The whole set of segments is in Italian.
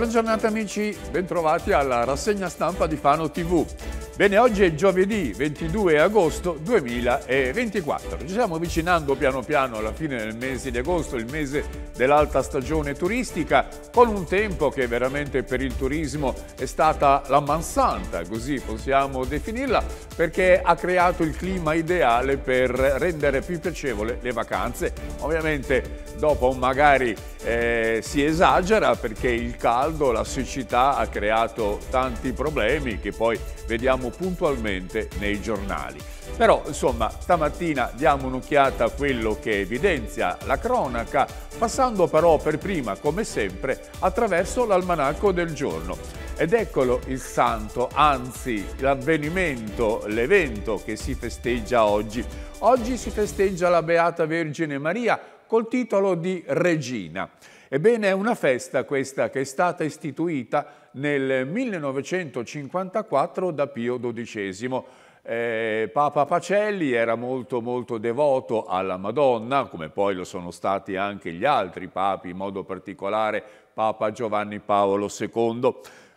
Buona giornata amici, bentrovati alla rassegna stampa di Fano TV. Bene, oggi è giovedì 22 agosto 2024. Ci stiamo avvicinando piano piano alla fine del mese di agosto, il mese dell'alta stagione turistica, con un tempo che veramente per il turismo è stata la mansanta, così possiamo definirla, perché ha creato il clima ideale per rendere più piacevole le vacanze. Ovviamente dopo magari eh, si esagera perché il caldo, la siccità ha creato tanti problemi che poi vediamo puntualmente nei giornali. Però insomma stamattina diamo un'occhiata a quello che evidenzia la cronaca, passando però per prima, come sempre, attraverso l'almanacco del giorno. Ed eccolo il santo, anzi l'avvenimento, l'evento che si festeggia oggi. Oggi si festeggia la Beata Vergine Maria col titolo di Regina. Ebbene, è una festa questa che è stata istituita nel 1954 da Pio XII. Eh, Papa Pacelli era molto molto devoto alla Madonna, come poi lo sono stati anche gli altri papi, in modo particolare Papa Giovanni Paolo II.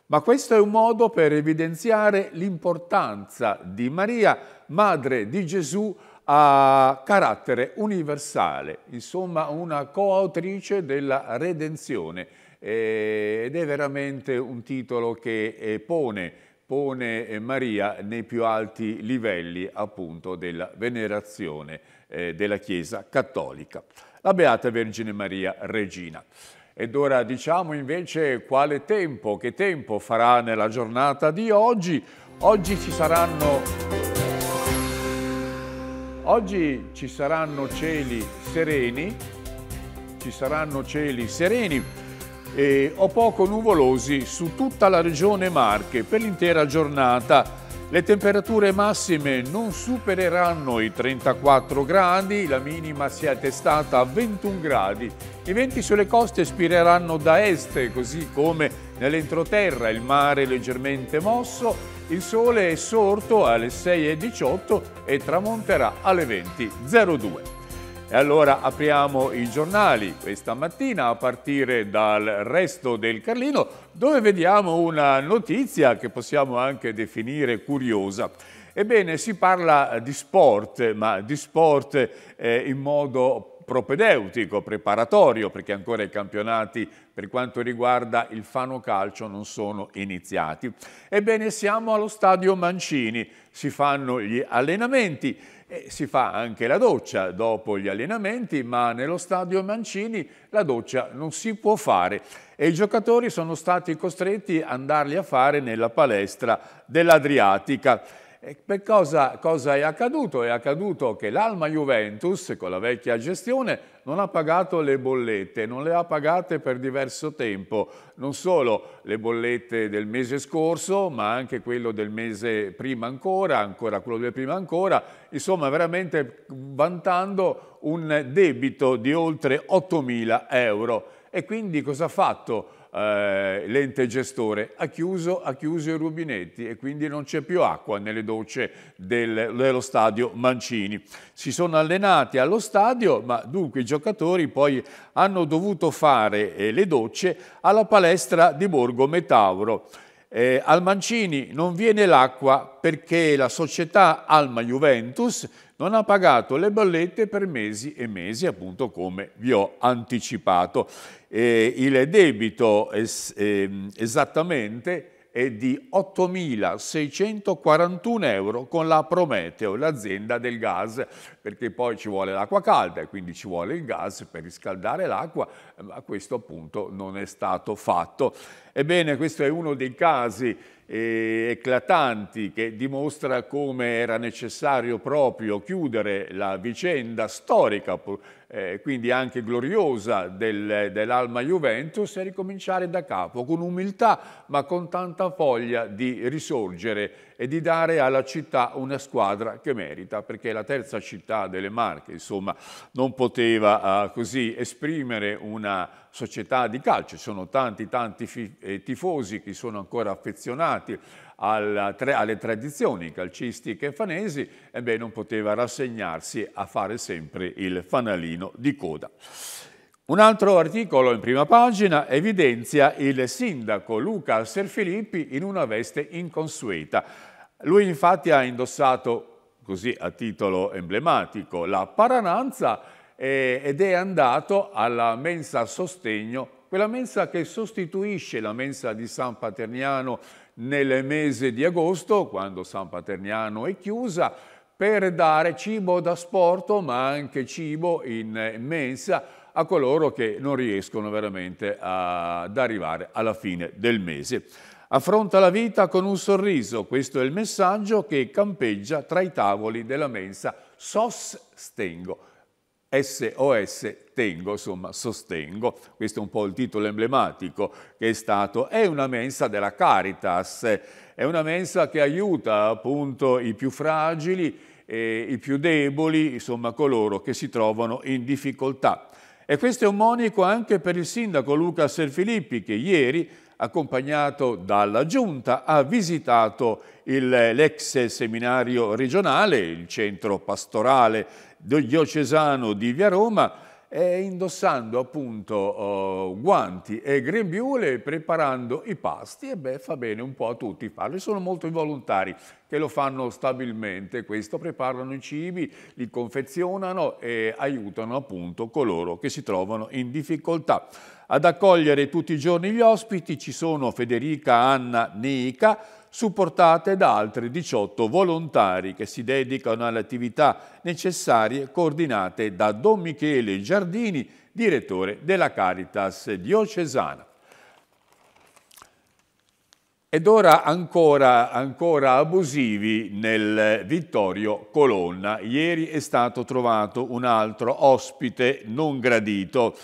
Ma questo è un modo per evidenziare l'importanza di Maria, madre di Gesù, a carattere universale, insomma una coautrice della redenzione eh, ed è veramente un titolo che eh, pone, pone eh, Maria nei più alti livelli appunto della venerazione eh, della Chiesa Cattolica. La Beata Vergine Maria Regina. Ed ora diciamo invece quale tempo, che tempo farà nella giornata di oggi. Oggi ci saranno Oggi ci saranno cieli sereni, ci saranno cieli sereni eh, o poco nuvolosi su tutta la regione Marche per l'intera giornata le temperature massime non supereranno i 34 gradi, la minima si è attestata a 21 gradi. I venti sulle coste spireranno da est, così come nell'entroterra, il mare leggermente mosso, il sole è sorto alle 6.18 e tramonterà alle 20.02. E allora apriamo i giornali questa mattina a partire dal resto del Carlino dove vediamo una notizia che possiamo anche definire curiosa. Ebbene, si parla di sport, ma di sport eh, in modo propedeutico, preparatorio, perché ancora i campionati per quanto riguarda il Fano Calcio non sono iniziati. Ebbene, siamo allo stadio Mancini, si fanno gli allenamenti e si fa anche la doccia dopo gli allenamenti, ma nello stadio Mancini la doccia non si può fare e i giocatori sono stati costretti ad andarli a fare nella palestra dell'Adriatica per cosa, cosa, è accaduto? È accaduto che l'Alma Juventus, con la vecchia gestione, non ha pagato le bollette, non le ha pagate per diverso tempo, non solo le bollette del mese scorso, ma anche quello del mese prima ancora, ancora quello del prima ancora, insomma veramente vantando un debito di oltre 8.000 euro. E quindi cosa ha fatto? eh, l'ente gestore ha chiuso, ha chiuso, i rubinetti e quindi non c'è più acqua nelle docce del, dello stadio Mancini. Si sono allenati allo stadio, ma dunque i giocatori poi hanno dovuto fare eh, le docce alla palestra di Borgo Metauro. Eh, al Mancini non viene l'acqua perché la società Alma Juventus non ha pagato le bollette per mesi e mesi, appunto come vi ho anticipato. Eh, il debito es, eh, esattamente è di 8.641 euro con la Prometeo, l'azienda del gas, perché poi ci vuole l'acqua calda e quindi ci vuole il gas per riscaldare l'acqua, ma questo appunto non è stato fatto. Ebbene, questo è uno dei casi eh, eclatanti che dimostra come era necessario proprio chiudere la vicenda storica eh, quindi anche gloriosa del, dell'Alma Juventus e ricominciare da capo con umiltà ma con tanta voglia di risorgere e di dare alla città una squadra che merita perché la terza città delle Marche insomma non poteva eh, così esprimere una società di calcio, ci sono tanti tanti eh, tifosi che sono ancora affezionati alla, alle tradizioni calcistiche fanesi, ebbene non poteva rassegnarsi a fare sempre il fanalino di coda. Un altro articolo in prima pagina evidenzia il sindaco Luca Serfilippi in una veste inconsueta. Lui infatti ha indossato, così a titolo emblematico, la parananza ed è andato alla mensa a sostegno, quella mensa che sostituisce la mensa di San Paterniano nel mese di agosto, quando San Paterniano è chiusa, per dare cibo da sporto, ma anche cibo in mensa a coloro che non riescono veramente ad arrivare alla fine del mese. Affronta la vita con un sorriso, questo è il messaggio che campeggia tra i tavoli della mensa Sostengo SOS tengo, insomma sostengo, questo è un po' il titolo emblematico che è stato, è una mensa della Caritas, è una mensa che aiuta appunto i più fragili, eh, i più deboli, insomma coloro che si trovano in difficoltà. E questo è un monico anche per il sindaco Luca Serfilippi che ieri, accompagnato dalla Giunta, ha visitato il l'ex seminario regionale, il centro pastorale diocesano di Via Roma, eh, indossando appunto oh, guanti e grembiule, preparando i pasti e beh fa bene un po' a tutti farlo. Sono molto i volontari che lo fanno stabilmente, questo preparano i cibi, li confezionano e aiutano appunto coloro che si trovano in difficoltà. Ad accogliere tutti i giorni gli ospiti ci sono Federica, Anna, Nica, supportate da altri 18 volontari che si dedicano alle attività necessarie coordinate da Don Michele Giardini, direttore della Caritas diocesana. Ed ora ancora, ancora, abusivi nel Vittorio Colonna. Ieri è stato trovato un altro ospite non gradito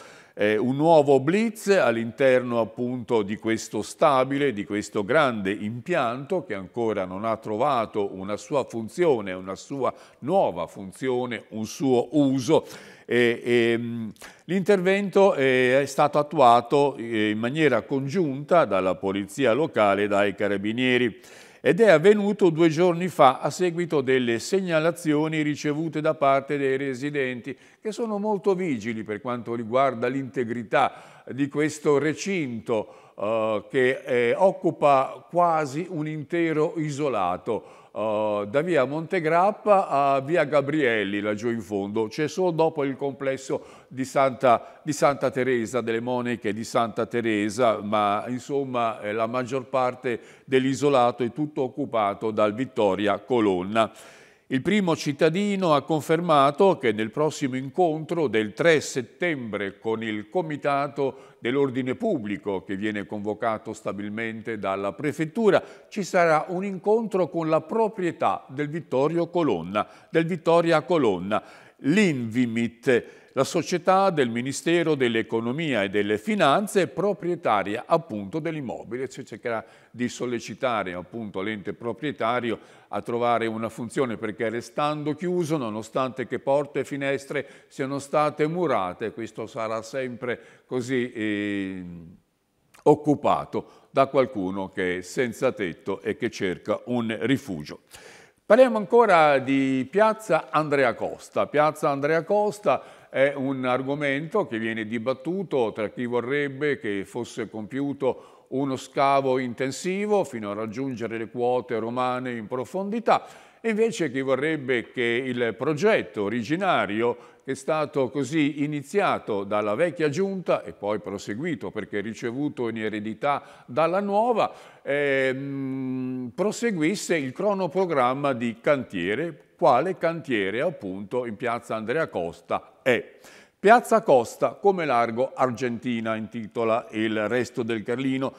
eh, un nuovo blitz all'interno appunto di questo stabile, di questo grande impianto che ancora non ha trovato una sua funzione, una sua nuova funzione, un suo uso. E, e, ehm, l'intervento eh, è stato attuato eh, in maniera congiunta dalla polizia locale e dai carabinieri ed è avvenuto due giorni fa a seguito delle segnalazioni ricevute da parte dei residenti che sono molto vigili per quanto riguarda l'integrità di questo recinto eh, che eh, occupa quasi un intero isolato eh, da via Montegrappa a via Gabrielli, laggiù in fondo, c'è solo dopo il complesso di Santa, di Santa, Teresa, delle monache di Santa Teresa, ma insomma eh, la maggior parte dell'isolato è tutto occupato dal Vittoria Colonna. Il primo cittadino ha confermato che nel prossimo incontro del 3 settembre con il Comitato dell'Ordine Pubblico, che viene convocato stabilmente dalla Prefettura, ci sarà un incontro con la proprietà del Vittorio Colonna, del Vittoria Colonna, l'Invimit la società del Ministero dell'Economia e delle Finanze è proprietaria appunto dell'immobile, cioè cercherà di sollecitare appunto l'ente proprietario a trovare una funzione perché restando chiuso, nonostante che porte e finestre siano state murate, questo sarà sempre così eh, occupato da qualcuno che è senza tetto e che cerca un rifugio. Parliamo ancora di Piazza Andrea Costa. Piazza Andrea Costa è un argomento che viene dibattuto tra chi vorrebbe che fosse compiuto uno scavo intensivo fino a raggiungere le quote romane in profondità e invece chi vorrebbe che il progetto originario che è stato così iniziato dalla vecchia giunta e poi proseguito perché ricevuto in eredità dalla nuova, ehm, proseguisse il cronoprogramma di cantiere quale cantiere appunto in piazza Andrea Costa è. Piazza Costa come largo Argentina intitola il resto del Carlino.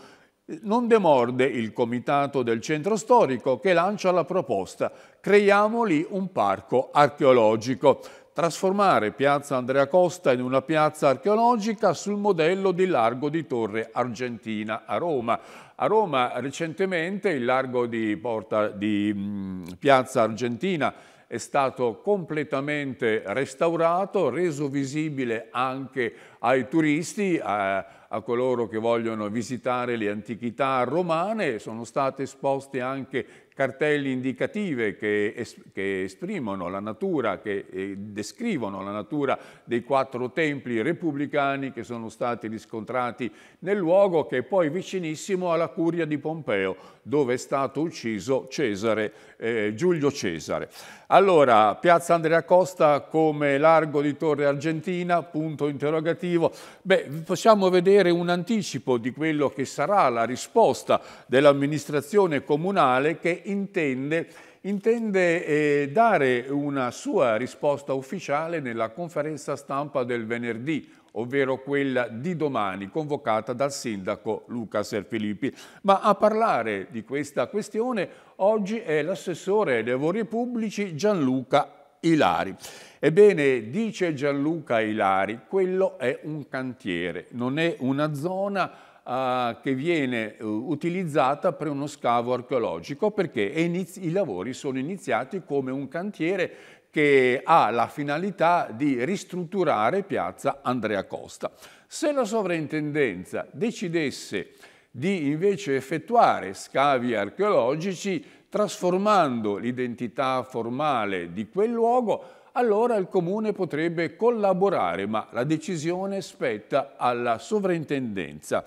Non demorde il comitato del centro storico che lancia la proposta creiamo lì un parco archeologico trasformare Piazza Andrea Costa in una piazza archeologica sul modello di Largo di Torre Argentina a Roma. A Roma recentemente il Largo di, Porta, di Piazza Argentina è stato completamente restaurato, reso visibile anche ai turisti, a, a, coloro che vogliono visitare le antichità romane, sono state esposte anche cartelli indicative che, es che esprimono la natura, che eh, descrivono la natura dei quattro templi repubblicani che sono stati riscontrati nel luogo che è poi vicinissimo alla curia di Pompeo, dove è stato ucciso Cesare, eh, Giulio Cesare. Allora, Piazza Andrea Costa come largo di Torre Argentina, punto interrogativo. Beh, possiamo vedere un anticipo di quello che sarà la risposta dell'amministrazione comunale che intende, intende eh, dare una sua risposta ufficiale nella conferenza stampa del venerdì, ovvero quella di domani, convocata dal sindaco Luca Serfilippi. Ma a parlare di questa questione oggi è l'assessore dei lavori pubblici Gianluca Ilari. Ebbene, dice Gianluca Ilari, quello è un cantiere, non è una zona eh, che viene eh, utilizzata per uno scavo archeologico perché i lavori sono iniziati come un cantiere che ha la finalità di ristrutturare piazza Andrea Costa. Se la sovrintendenza decidesse di invece effettuare scavi archeologici trasformando l'identità formale di quel luogo, allora il comune potrebbe collaborare, ma la decisione spetta alla sovrintendenza.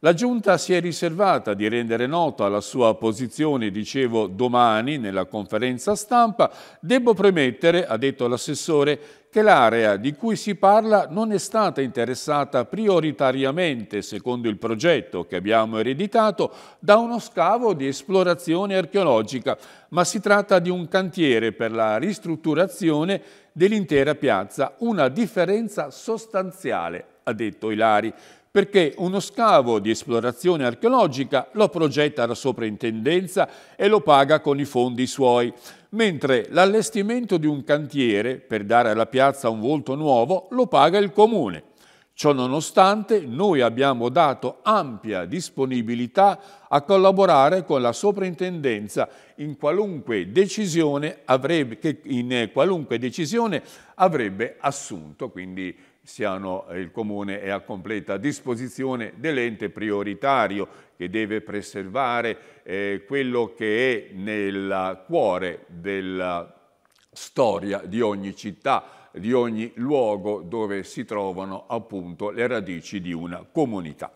La Giunta si è riservata di rendere nota la sua posizione, dicevo, domani nella conferenza stampa. Devo premettere, ha detto l'assessore, che l'area di cui si parla non è stata interessata prioritariamente, secondo il progetto che abbiamo ereditato, da uno scavo di esplorazione archeologica, ma si tratta di un cantiere per la ristrutturazione dell'intera piazza, una differenza sostanziale, ha detto Ilari perché uno scavo di esplorazione archeologica lo progetta la soprintendenza e lo paga con i fondi suoi, mentre l'allestimento di un cantiere, per dare alla piazza un volto nuovo, lo paga il comune. Ciononostante noi abbiamo dato ampia disponibilità a collaborare con la soprintendenza in qualunque decisione avrebbe, in qualunque decisione avrebbe assunto, quindi siano, eh, il Comune è a completa disposizione dell'ente prioritario che deve preservare eh, quello che è nel cuore della storia di ogni città, di ogni luogo dove si trovano appunto le radici di una comunità.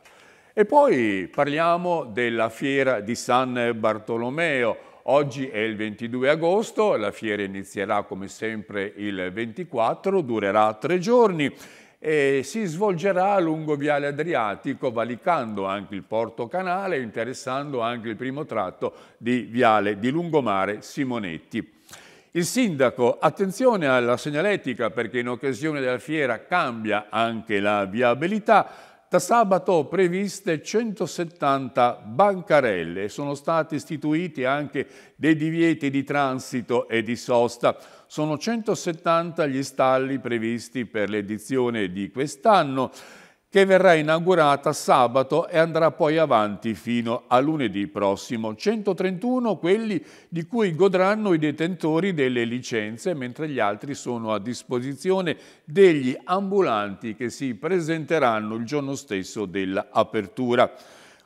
E poi parliamo della fiera di San Bartolomeo, Oggi è il 22 agosto, la fiera inizierà come sempre il 24, durerà tre giorni e si svolgerà lungo Viale Adriatico, valicando anche il Porto Canale e interessando anche il primo tratto di Viale di Lungomare Simonetti. Il sindaco, attenzione alla segnaletica perché in occasione della fiera cambia anche la viabilità, da sabato previste 170 bancarelle. Sono stati istituiti anche dei divieti di transito e di sosta. Sono 170 gli stalli previsti per l'edizione di quest'anno che verrà inaugurata sabato e andrà poi avanti fino a lunedì prossimo. 131 quelli di cui godranno i detentori delle licenze, mentre gli altri sono a disposizione degli ambulanti che si presenteranno il giorno stesso dell'apertura.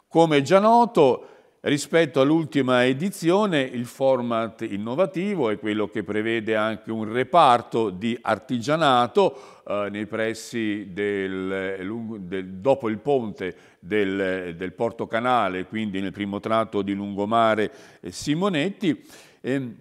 Come già noto, Rispetto all'ultima edizione, il format innovativo è quello che prevede anche un reparto di artigianato eh, nei pressi del, del, dopo il ponte del, del, Porto Canale, quindi nel primo tratto di Lungomare eh, Simonetti. Eh,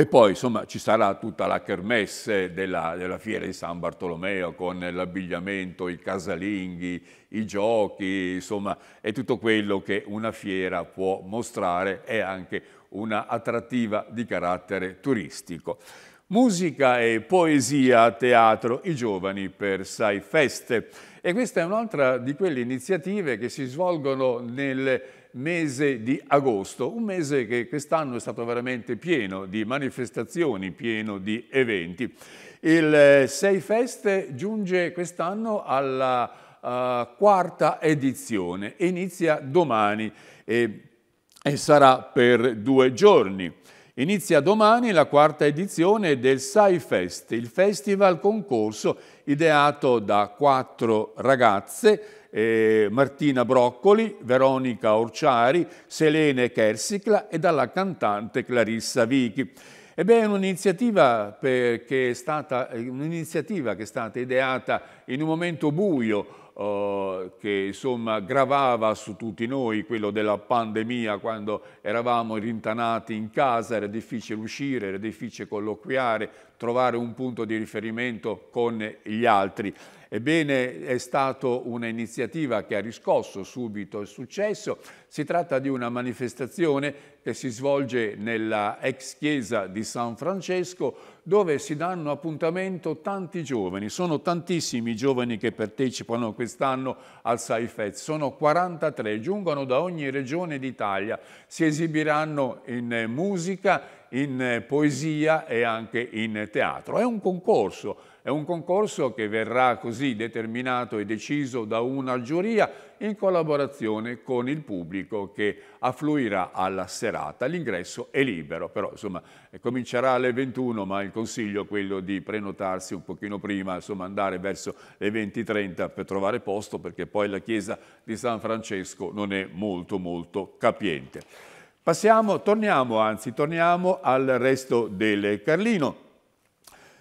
e poi insomma ci sarà tutta la kermesse della, della fiera di San Bartolomeo con l'abbigliamento, i casalinghi, i giochi, insomma è tutto quello che una fiera può mostrare, è anche una attrattiva di carattere turistico. Musica e poesia a teatro, i giovani per Sai Feste. E questa è un'altra di quelle iniziative che si svolgono nelle mese di agosto, un mese che quest'anno è stato veramente pieno di manifestazioni, pieno di eventi. Il 6 eh, Fest giunge quest'anno alla uh, quarta edizione e inizia domani e, e sarà per due giorni. Inizia domani la quarta edizione del SciFest, il festival concorso ideato da quattro ragazze eh, Martina Broccoli, Veronica Orciari, Selene Kersicla e dalla cantante Clarissa Vichi. Ebbene, è un'iniziativa che è stata ideata in un momento buio Uh, che insomma gravava su tutti noi, quello della pandemia, quando eravamo rintanati in casa, era difficile uscire, era difficile colloquiare, trovare un punto di riferimento con gli altri. Ebbene, è stata un'iniziativa che ha riscosso subito il successo. Si tratta di una manifestazione che si svolge nella ex chiesa di San Francesco dove si danno appuntamento tanti giovani. Sono tantissimi i giovani che partecipano quest'anno al SciFest. Sono 43, giungono da ogni regione d'Italia. Si esibiranno in musica, in eh, poesia e anche in teatro. È un concorso, è un concorso che verrà così determinato e deciso da una giuria in collaborazione con il pubblico che affluirà alla serata. L'ingresso è libero, però insomma eh, comincerà alle 21, ma il consiglio è quello di prenotarsi un pochino prima, insomma andare verso le 20.30 per trovare posto perché poi la chiesa di San Francesco non è molto molto capiente. Passiamo, torniamo anzi, torniamo al resto del Carlino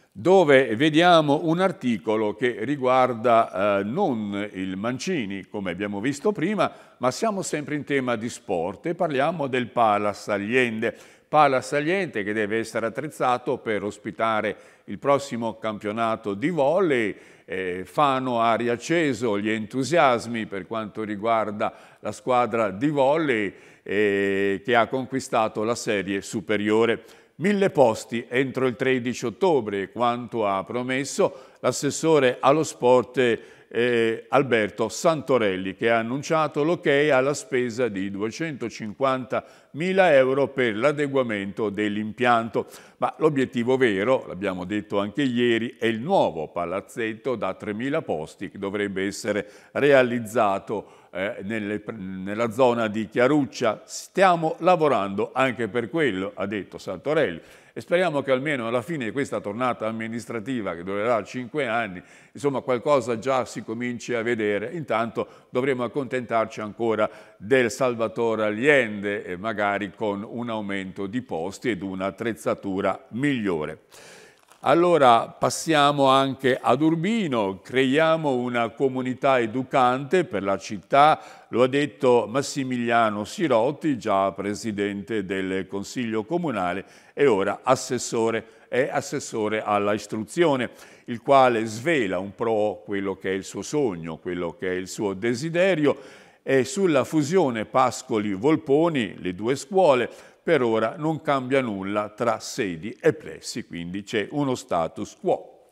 dove vediamo un articolo che riguarda eh, non il Mancini, come abbiamo visto prima, ma siamo sempre in tema di sport e parliamo del Palas Allende. Palas Allende che deve essere attrezzato per ospitare il prossimo campionato di volley. Eh, Fano ha riacceso gli entusiasmi per quanto riguarda la squadra di volley eh, che ha conquistato la serie superiore. Mille posti entro il 13 ottobre, quanto ha promesso l'assessore allo sport eh, Alberto Santorelli che ha annunciato l'ok alla spesa di 250.000 euro per l'adeguamento dell'impianto. Ma l'obiettivo vero, l'abbiamo detto anche ieri, è il nuovo palazzetto da 3.000 posti che dovrebbe essere realizzato eh, nelle, nella zona di Chiaruccia. Stiamo lavorando anche per quello, ha detto Santorelli e speriamo che almeno alla fine di questa tornata amministrativa che durerà cinque anni, insomma qualcosa già si cominci a vedere, intanto dovremo accontentarci ancora del Salvatore Allende, magari con un aumento di posti ed un'attrezzatura migliore. Allora passiamo anche ad Urbino, creiamo una comunità educante per la città, lo ha detto Massimiliano Sirotti, già presidente del Consiglio Comunale e ora assessore, è assessore alla istruzione, il quale svela un pro quello che è il suo sogno, quello che è il suo desiderio e sulla fusione Pascoli-Volponi, le due scuole, per ora non cambia nulla tra sedi e plessi, quindi c'è uno status quo.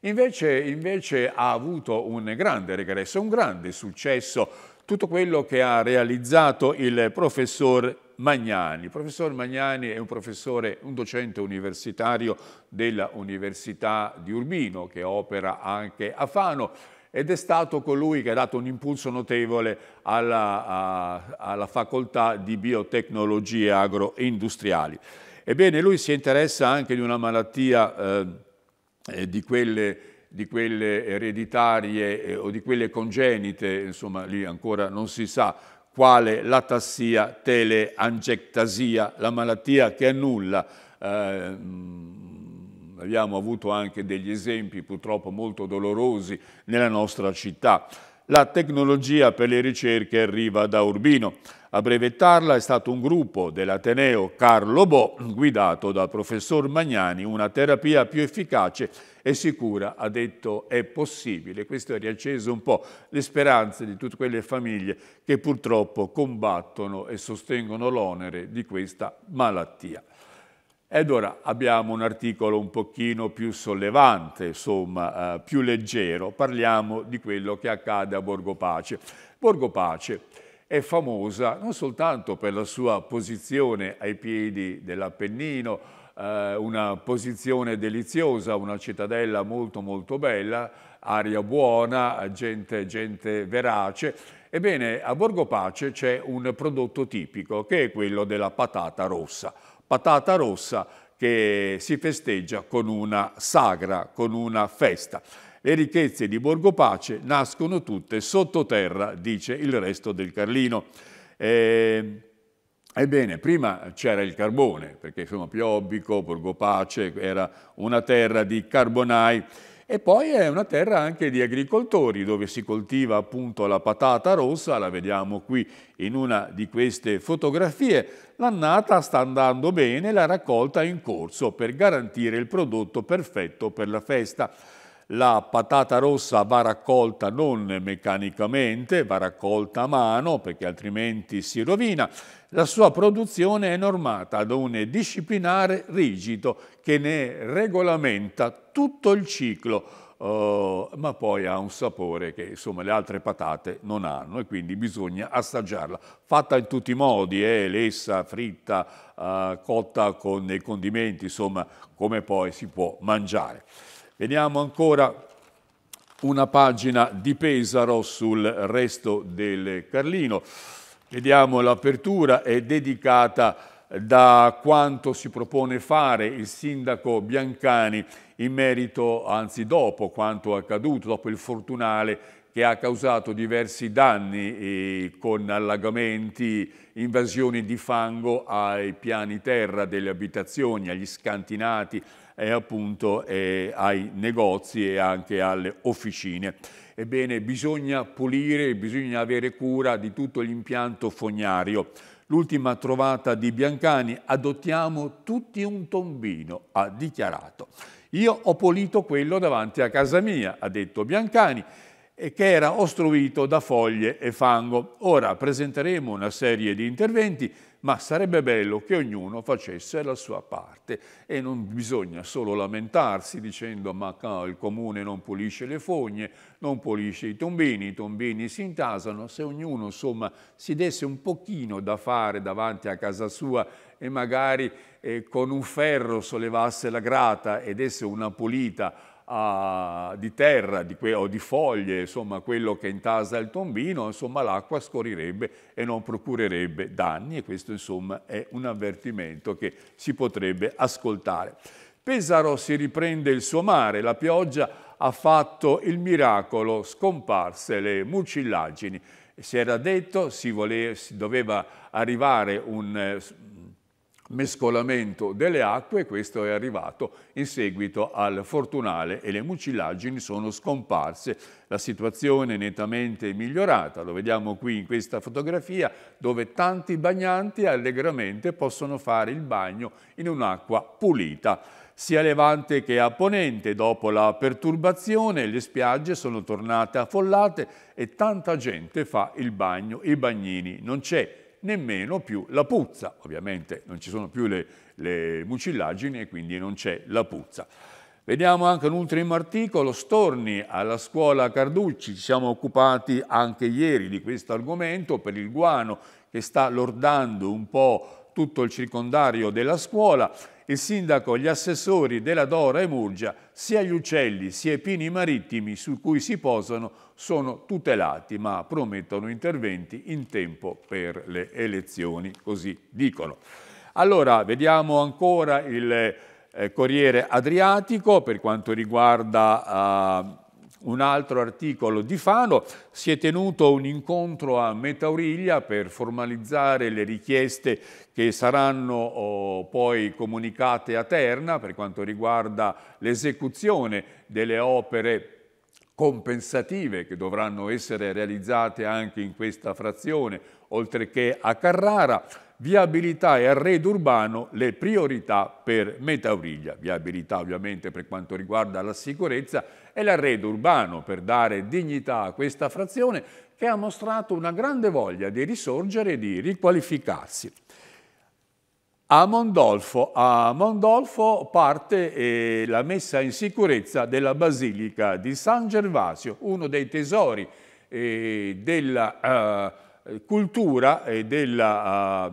Invece, invece, ha avuto un grande regresso, un grande successo, tutto quello che ha realizzato il professor Magnani. Il professor Magnani è un professore, un docente universitario dell'Università di Urbino che opera anche a Fano ed è stato colui che ha dato un impulso notevole alla, a, alla facoltà di biotecnologie agroindustriali. Ebbene, lui si interessa anche di una malattia eh, eh di quelle di quelle ereditarie eh, o di quelle congenite, insomma lì ancora non si sa quale l'atassia teleangectasia, la malattia che annulla eh, Abbiamo avuto anche degli esempi purtroppo molto dolorosi nella nostra città. La tecnologia per le ricerche arriva da Urbino. A brevettarla è stato un gruppo dell'Ateneo Carlo Bo, guidato dal professor Magnani, una terapia più efficace e sicura, ha detto, è possibile. Questo ha riacceso un po' le speranze di tutte quelle famiglie che purtroppo combattono e sostengono l'onere di questa malattia. Ed ora abbiamo un articolo un pochino più sollevante, insomma, eh, più leggero. Parliamo di quello che accade a Borgo Pace. Borgo Pace è famosa non soltanto per la sua posizione ai piedi dell'Appennino, eh, una posizione deliziosa, una cittadella molto molto bella, aria buona, gente, gente verace. Ebbene, a Borgo Pace c'è un prodotto tipico che è quello della patata rossa patata rossa che si festeggia con una sagra, con una festa. Le ricchezze di Borgo Pace nascono tutte sottoterra, dice il resto del Carlino. Eh, Ebbene, prima c'era il carbone, perché insomma Piobbico, Borgo Pace, era una terra di carbonai, e poi è una terra anche di agricoltori dove si coltiva appunto la patata rossa, la vediamo qui in una di queste fotografie. L'annata sta andando bene, la raccolta è in corso per garantire il prodotto perfetto per la festa. La patata rossa va raccolta non meccanicamente, va raccolta a mano perché altrimenti si rovina. La sua produzione è normata da un disciplinare rigido che ne regolamenta tutto il ciclo. Uh, ma poi ha un sapore che insomma, le altre patate non hanno e quindi bisogna assaggiarla. Fatta in tutti i modi, eh, lessa, fritta, uh, cotta con dei condimenti, insomma come poi si può mangiare. Vediamo ancora una pagina di Pesaro sul resto del Carlino. Vediamo l'apertura, è dedicata da quanto si propone fare il sindaco Biancani in merito, anzi dopo quanto accaduto, dopo il fortunale che ha causato diversi danni eh, con allagamenti, invasioni di fango ai piani terra delle abitazioni, agli scantinati, eh, appunto eh, ai negozi e anche alle officine. Ebbene, bisogna pulire, bisogna avere cura di tutto l'impianto fognario. L'ultima trovata di Biancani, adottiamo tutti un tombino, ha dichiarato. Io ho pulito quello davanti a casa mia, ha detto Biancani, che era ostruito da foglie e fango. Ora presenteremo una serie di interventi, ma sarebbe bello che ognuno facesse la sua parte e non bisogna solo lamentarsi dicendo ma no, il comune non pulisce le fogne, non pulisce i tombini, i tombini si intasano, se ognuno insomma si desse un pochino da fare davanti a casa sua e magari eh, con un ferro sollevasse la grata e desse una pulita uh, di terra di o di foglie, insomma quello che intasa il tombino, insomma l'acqua scorirebbe e non procurerebbe danni e questo insomma è un avvertimento che si potrebbe ascoltare. Pesaro si riprende il suo mare, la pioggia ha fatto il miracolo, scomparse le mucillaggini. Si era detto, si, voleva, si doveva arrivare un eh, mescolamento delle acque e questo è arrivato in seguito al fortunale e le mucillaggini sono scomparse. La situazione è nettamente migliorata, lo vediamo qui in questa fotografia dove tanti bagnanti allegramente possono fare il bagno in un'acqua pulita. Sia a Levante che a Ponente, dopo la perturbazione, le spiagge sono tornate affollate e tanta gente fa il bagno, i bagnini non c'è nemmeno più la puzza. Ovviamente non ci sono più le, le mucillaggini e quindi non c'è la puzza. Vediamo anche un ultimo articolo, storni alla scuola Carducci, ci siamo occupati anche ieri di questo argomento per il guano che sta lordando un po' tutto il circondario della scuola, il sindaco, gli assessori della Dora e Murgia, sia gli uccelli sia i pini marittimi su cui si posano sono tutelati, ma promettono interventi in tempo per le elezioni, così dicono. Allora, vediamo ancora il eh, Corriere Adriatico per quanto riguarda... Eh, un altro articolo di Fano, si è tenuto un incontro a Metauriglia per formalizzare le richieste che saranno oh, poi comunicate a Terna per quanto riguarda l'esecuzione delle opere compensative che dovranno essere realizzate anche in questa frazione, oltre che a Carrara viabilità e arredo urbano le priorità per Metauriglia. Viabilità ovviamente per quanto riguarda la sicurezza e l'arredo urbano per dare dignità a questa frazione che ha mostrato una grande voglia di risorgere e di riqualificarsi. A Mondolfo, a Mondolfo parte eh, la messa in sicurezza della Basilica di San Gervasio, uno dei tesori eh, della... Eh, eh, cultura e della ah,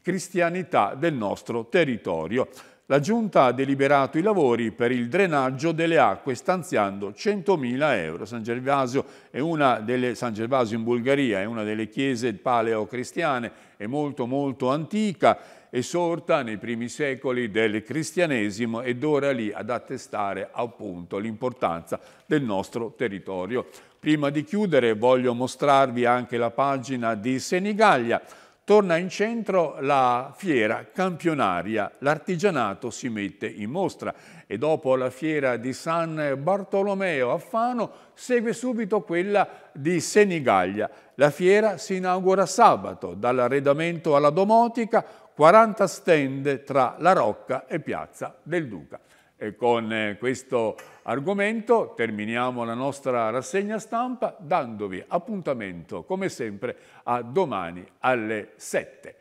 cristianità del nostro territorio. La Giunta ha deliberato i lavori per il drenaggio delle acque stanziando 100.000 euro. San Gervasio, delle, San Gervasio in Bulgaria è una delle chiese paleocristiane, è molto molto antica esorta nei primi secoli del cristianesimo ed ora lì ad attestare appunto l'importanza del nostro territorio. Prima di chiudere voglio mostrarvi anche la pagina di Senigallia. Torna in centro la fiera campionaria, l'artigianato si mette in mostra e dopo la fiera di San Bartolomeo a Fano segue subito quella di Senigallia. La fiera si inaugura sabato, dall'arredamento alla domotica 40 stand tra La Rocca e Piazza del Duca. E con eh, questo argomento terminiamo la nostra rassegna stampa dandovi appuntamento come sempre a domani alle 7.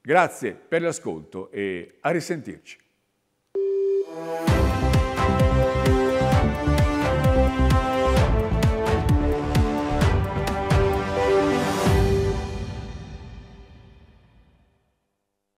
Grazie per l'ascolto e a risentirci.